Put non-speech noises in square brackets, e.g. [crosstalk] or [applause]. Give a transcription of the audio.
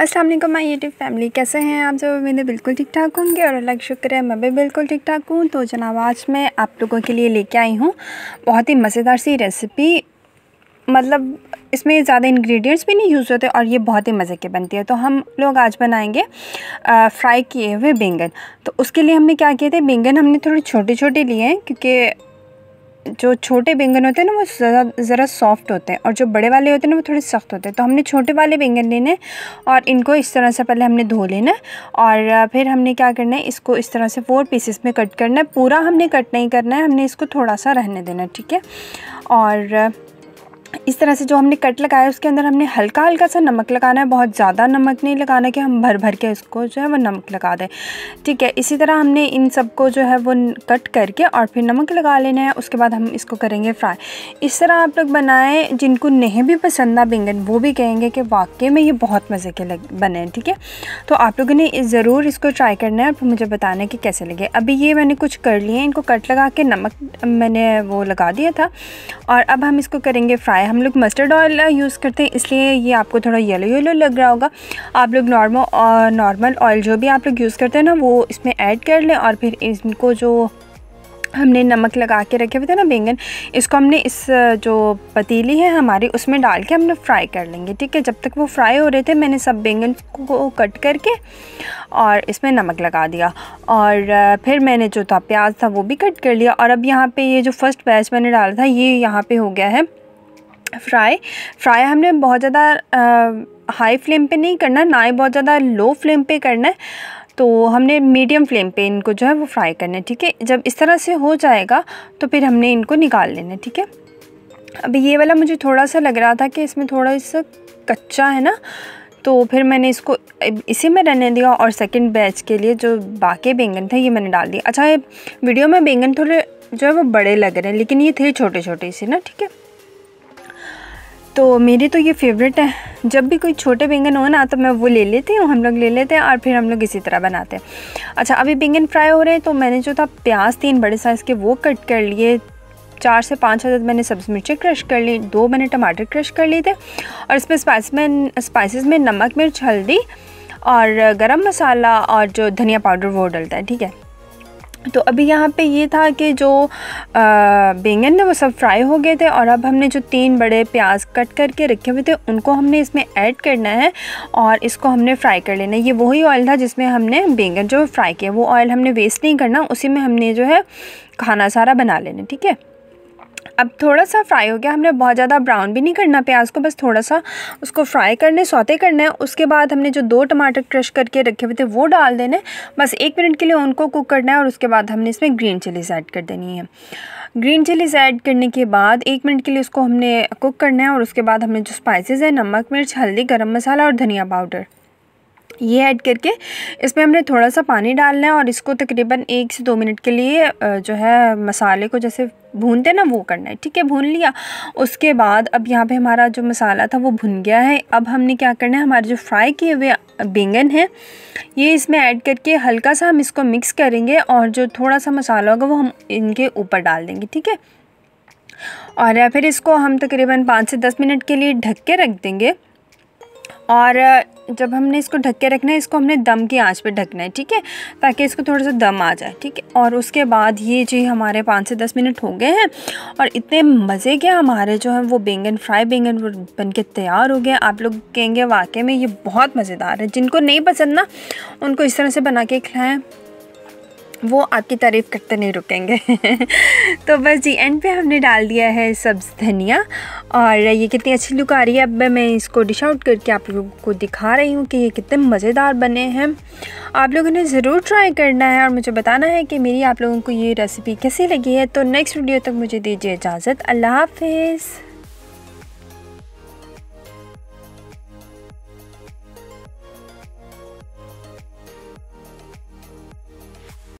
अस्सलाम वालेकुम my YouTube family कैसे हैं आप सब मैंने बिल्कुल ठीक ठाक होंगे और अल्लाह का शुक्र है मैं भी बिल्कुल ठीक ठाक हूँ तो जनाब आज मैं आप लोगों के लिए लेके आई हूँ बहुत ही मज़ेदार सी रेसिपी मतलब इसमें ज़्यादा इंग्रेडिएंट्स भी नहीं यूज़ होते और ये बहुत ही मज़े के बनती है तो हम लोग आज बनाएंगे फ्राई किए हुए बैंगन तो उसके लिए हमने क्या किए थे बैंगन हमने थोड़े छोटे छोटे लिए हैं क्योंकि जो छोटे बैंगन होते हैं ना वो ज़रा ज़रा सॉफ्ट होते हैं और जो बड़े वाले होते हैं ना वो थोड़े सख्त होते हैं तो हमने छोटे वाले बैंगन लेने और इनको इस तरह से पहले हमने धो लेना और फिर हमने क्या करना है इसको इस तरह से फोर पीसेस में कट करना है पूरा हमने कट नहीं करना है हमने इसको थोड़ा सा रहने देना ठीक है और इस तरह से जो हमने कट लगाया उसके अंदर हमने हल्का हल्का सा नमक लगाना है बहुत ज़्यादा नमक नहीं लगाना कि हम भर भर के इसको जो है वो नमक लगा दें ठीक है इसी तरह हमने इन सब को जो है वो कट करके और फिर नमक लगा लेना है उसके बाद हम इसको करेंगे फ्राई इस तरह आप लोग बनाएं जिनको नहीं भी पसंद आ बिंगन वो भी कहेंगे कि वाकई में ये बहुत मज़े के लग बने ठीक है तो आप लोगों ने ज़रूर इसको ट्राई करना है और मुझे बताना है कि कैसे लगे अभी ये मैंने कुछ कर लिए इनको कट लगा के नमक मैंने वो लगा दिया था और अब हम इसको करेंगे फ्राई है हम लोग मस्टर्ड ऑयल यूज़ करते हैं इसलिए ये आपको थोड़ा येलो येलो लग रहा होगा आप लोग नॉर्मल नॉर्मल ऑयल जो भी आप लोग यूज़ करते हैं ना वो इसमें ऐड कर लें और फिर इनको जो हमने नमक लगा के रखे हुए थे ना बैंगन इसको हमने इस uh, जो पतीली है हमारी उसमें डाल के हमने फ्राई कर लेंगे ठीक है जब तक वो फ्राई हो रहे थे मैंने सब बैंगन को कट करके और इसमें नमक लगा दिया और uh, फिर मैंने जो था प्याज था वो भी कट कर लिया और अब यहाँ पे ये जो फर्स्ट बैच मैंने डाला था ये यहाँ पे हो गया है फ्राई फ्राई हमने बहुत ज़्यादा हाई फ्लेम पे नहीं करना ना ही बहुत ज़्यादा लो फ्लेम पे करना है तो हमने मीडियम फ्लेम पे इनको जो है वो फ्राई करना है ठीक है जब इस तरह से हो जाएगा तो फिर हमने इनको निकाल लेना ठीक है अभी ये वाला मुझे थोड़ा सा लग रहा था कि इसमें थोड़ा सा कच्चा है ना तो फिर मैंने इसको इसी में रहने दिया और सेकंड बैच के लिए जो बाकी बैंगन थे ये मैंने डाल दिया अच्छा ये वीडियो में बैंगन थोड़े जो है वो बड़े लग रहे हैं लेकिन ये थे छोटे छोटे से ना ठीक है तो मेरे तो ये फेवरेट है जब भी कोई छोटे बैंगन हो ना तो मैं वो ले लेती हूँ हम लोग ले लेते हैं और फिर हम लोग इसी तरह बनाते हैं अच्छा अभी बैंगन फ्राई हो रहे हैं तो मैंने जो था प्याज तीन बड़े साइज़ के वो कट कर लिए चार से पाँच हज़ार मैंने सब्ज़ी मिर्चें क्रश कर ली दो मैंने टमाटर क्रश कर लिए थे और इसमें स्पाइस में स्पाइसिस में नमक मिर्च हल्दी और गरम मसाला और जो धनिया पाउडर वो डलता है ठीक है तो अभी यहाँ पे ये था कि जो बैंगन थे वो सब फ्राई हो गए थे और अब हमने जो तीन बड़े प्याज कट करके रखे हुए थे उनको हमने इसमें ऐड करना है और इसको हमने फ्राई कर लेना है ये वही ऑयल था जिसमें हमने बैंगन जो फ्राई किया वो ऑयल हमने वेस्ट नहीं करना उसी में हमने जो है खाना सारा बना लेना ठीक है अब थोड़ा सा फ्राई हो गया हमने बहुत ज़्यादा ब्राउन भी नहीं करना प्याज को बस थोड़ा सा उसको फ्राई करने सौते करना है उसके बाद हमने जो दो टमाटर क्रश करके रखे हुए थे वो डाल देने बस एक मिनट के लिए उनको कुक करना है और उसके बाद हमने इसमें ग्रीन चिलीज़ ऐड कर देनी है ग्रीन चिलीज़ ऐड करने के बाद एक मिनट के लिए उसको हमने कुक करना है और उसके बाद हमने जो स्पाइसेस है नमक मिर्च हल्दी गर्म मसाला और धनिया पाउडर ये ऐड करके इसमें हमने थोड़ा सा पानी डालना है और इसको तकरीबन एक से दो मिनट के लिए जो है मसाले को जैसे भूनते ना वो करना है ठीक है भून लिया उसके बाद अब यहाँ पे हमारा जो मसाला था वो भुन गया है अब हमने क्या करना है हमारे जो फ्राई किए हुए बैंगन हैं ये इसमें ऐड करके हल्का सा हम इसको मिक्स करेंगे और जो थोड़ा सा मसाला होगा वो हम इनके ऊपर डाल देंगे ठीक है और या फिर इसको हम तकरीबन पाँच से दस मिनट के लिए ढक के रख देंगे और जब हमने इसको ढक के रखना है इसको हमने दम की आंच पे ढकना है ठीक है ताकि इसको थोड़ा सा दम आ जाए ठीक है और उसके बाद ये जी हमारे पाँच से दस मिनट हो गए हैं और इतने मज़े के हमारे जो है वो बैंगन फ्राई बैंगन वो बन के तैयार हो गए आप लोग कहेंगे वाकई में ये बहुत मज़ेदार है जिनको नहीं पसंद ना उनको इस तरह से बना के खिलाएँ वो आपकी तारीफ़ करते नहीं रुकेंगे [laughs] तो बस जी एंड पे हमने डाल दिया है सब्ज़ धनिया और ये कितनी अच्छी लुक आ रही है अब मैं इसको डिश आउट करके आप लोगों को दिखा रही हूँ कि ये कितने मज़ेदार बने हैं आप लोगों ने ज़रूर ट्राई करना है और मुझे बताना है कि मेरी आप लोगों को ये रेसिपी कैसी लगी है तो नेक्स्ट वीडियो तक मुझे दीजिए इजाज़त अल्लाह हाफिज़